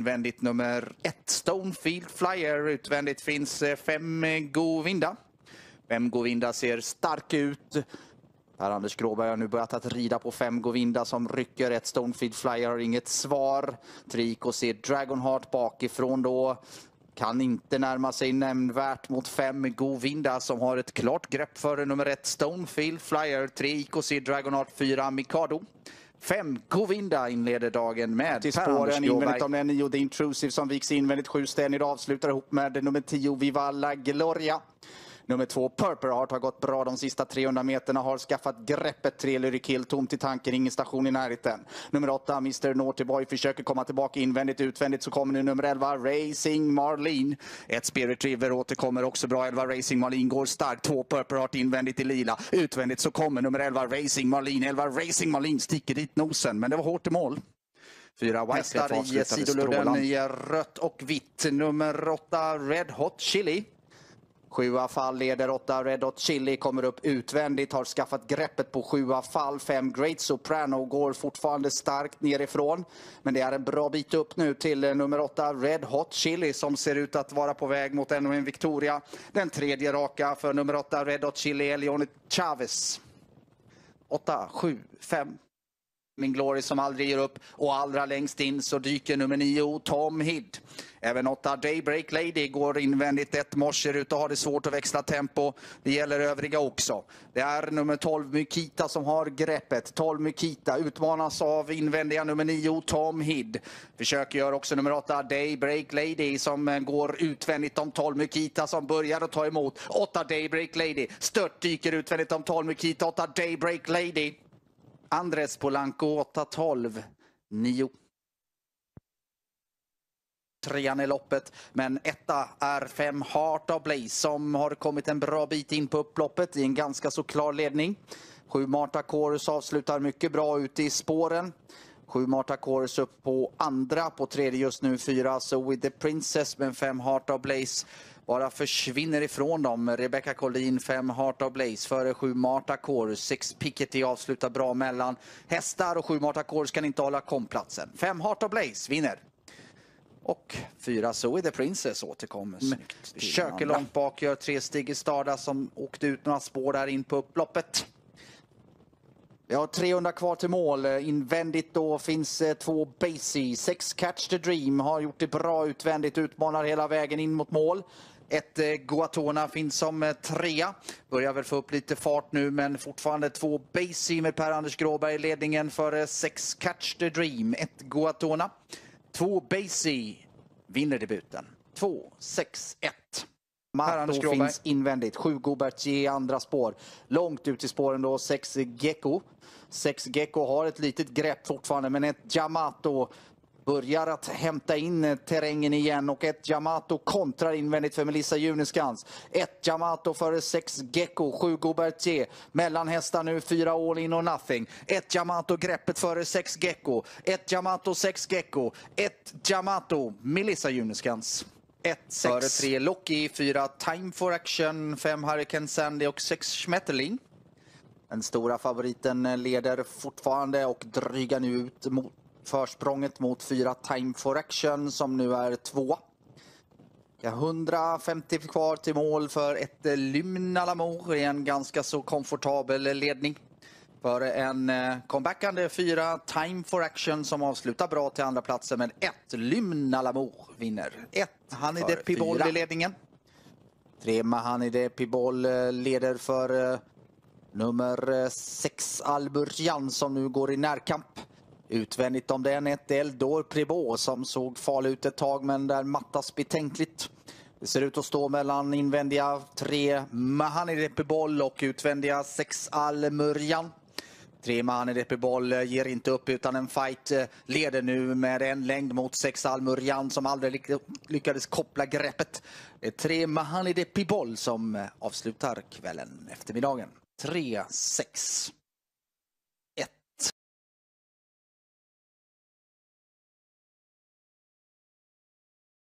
Invändigt nummer ett Stonefield Flyer. Utvändigt finns eh, fem Govinda. Fem Govinda ser stark ut. Per-Anders Gråberg har nu börjat att rida på fem Govinda som rycker. Ett Stonefield Flyer har inget svar. Trico ser Dragonheart bakifrån då. Kan inte närma sig nämnvärt mot fem Govinda som har ett klart grepp före nummer ett Stonefield Flyer. Tre IKC Dragonheart, fyra Mikado. Fem Govinda inleder dagen med per spåren invändigt om nio The Intrusive som viks invändigt sju Stenir avslutar ihop med nummer tio Vivalla Gloria. Nummer två, Purple Heart har gått bra de sista 300 meterna, har skaffat greppet. Tre Lyric Hill, tomt i tanken, ingen station i närheten. Nummer åtta, Mr Naughty Boy, försöker komma tillbaka invändigt, utvändigt. Så kommer nu nummer 11, Racing Marlene. Ett Spirit River återkommer också bra. 11 Racing Marlene går starkt. Två Purple Heart invändigt i lila. Utvändigt så kommer nummer 11, Racing Marlene. 11 Racing Marlene sticker dit nosen, men det var hårt i mål. Fyra Whitecliff avslutade strålande. i sidoludden i rött och vitt. Nummer åtta Red Hot Chili Sjua fall leder åtta Red Hot Chili, kommer upp utvändigt, har skaffat greppet på sjua fall. Fem Great Soprano går fortfarande starkt nerifrån. Men det är en bra bit upp nu till eh, nummer åtta Red Hot Chili som ser ut att vara på väg mot ännu en Victoria. Den tredje raka för nummer åtta Red Hot Chili, Leonie Chavez. Åtta, sju, fem min Glory som aldrig ger upp och allra längst in så dyker nummer 9 Tom Hid. Även 8 Daybreak Lady går invändigt ett morser ut och har det svårt att växla tempo. Det gäller övriga också. Det är nummer 12 Mykita som har greppet. 12 Mykita utmanas av invändiga nummer 9 Tom Hid. Försöker gör också nummer 8 Daybreak Lady som går utvändigt om 12 Mykita som börjar att ta emot. 8 Daybreak Lady dyker utvändigt om 12 Mykita. 8 Daybreak Lady Andres Polanco 8, 12, 9. Trean i loppet, men etta är Fem Heart of Blaze som har kommit en bra bit in på upploppet i en ganska så klar ledning. Sju Marta Kårus avslutar mycket bra ute i spåren. Sju Marta Kårus upp på andra, på tredje just nu fyra, So With The Princess men Fem Heart of Blaze bara försvinner ifrån dem. Rebecca Collin, 5 Heart of Blaze, före 7 Marta Kårus, 6 Piketty avslutar bra mellan hästar och 7 Marta Kårus kan inte hålla komplatsen. 5 Heart of Blaze vinner. Och fyra Zoe the Princess återkommer. snyggt. långt bak gör tre Stig Stada som åkte ut några spår där in på upploppet. Vi har 300 kvar till mål. Invändigt då finns eh, två Basie. Sex Catch the Dream har gjort det bra utvändigt, utmanar hela vägen in mot mål. Ett eh, Guatona finns som eh, trea. Börjar väl få upp lite fart nu men fortfarande två Basie med Per-Anders Gråberg i ledningen för sex Catch the Dream. Ett Guatona. Två Basie vinner debuten. Två, sex, ett. Matto finns invändigt. Sju Gobert i andra spår. Långt ut i spåren då, sex Gecko. Sex Gecko har ett litet grepp fortfarande, men ett Yamato börjar att hämta in eh, terrängen igen och ett Yamato kontrar invändigt för Melissa Juneskans. Ett Yamato före sex Gecko, sju Gobertier. Mellan hästar nu fyra All In och Nothing. Ett Yamato greppet före sex Gecko. Ett Yamato, sex Gecko. Ett Yamato, Melissa Juneskans. 1-6. Före 3 Locky, 4 Time for Action, 5 Hurricane Sandy och 6 Schmetterling. Den stora favoriten leder fortfarande och drygar nu ut mot försprånget mot 4 Time for Action som nu är tvåa. 150 kvar till mål för ett eh, Lymn Alamour i en ganska så komfortabel ledning. För en eh, comebackande fyra, Time for Action, som avslutar bra till andra platsen men ett, Lymna Lamour vinner. Ett, han är Depibol i ledningen. Tre, Mahani Depibol eh, leder för eh, nummer sex, Alburjan, som nu går i närkamp. Utvändigt om den ett Eldor Pribot som såg farlig ut ett tag men där mattas betänkligt. Det ser ut att stå mellan invändiga tre Mahani Repiboll och utvändiga 6 Al Murjan. Trima Depibol eh, ger inte upp utan en fight eh, leder nu med en längd mot sex Almurjan som aldrig lyckades koppla greppet. Det är tre Mahani Depibol som eh, avslutar kvällen, eftermiddagen. 3-6.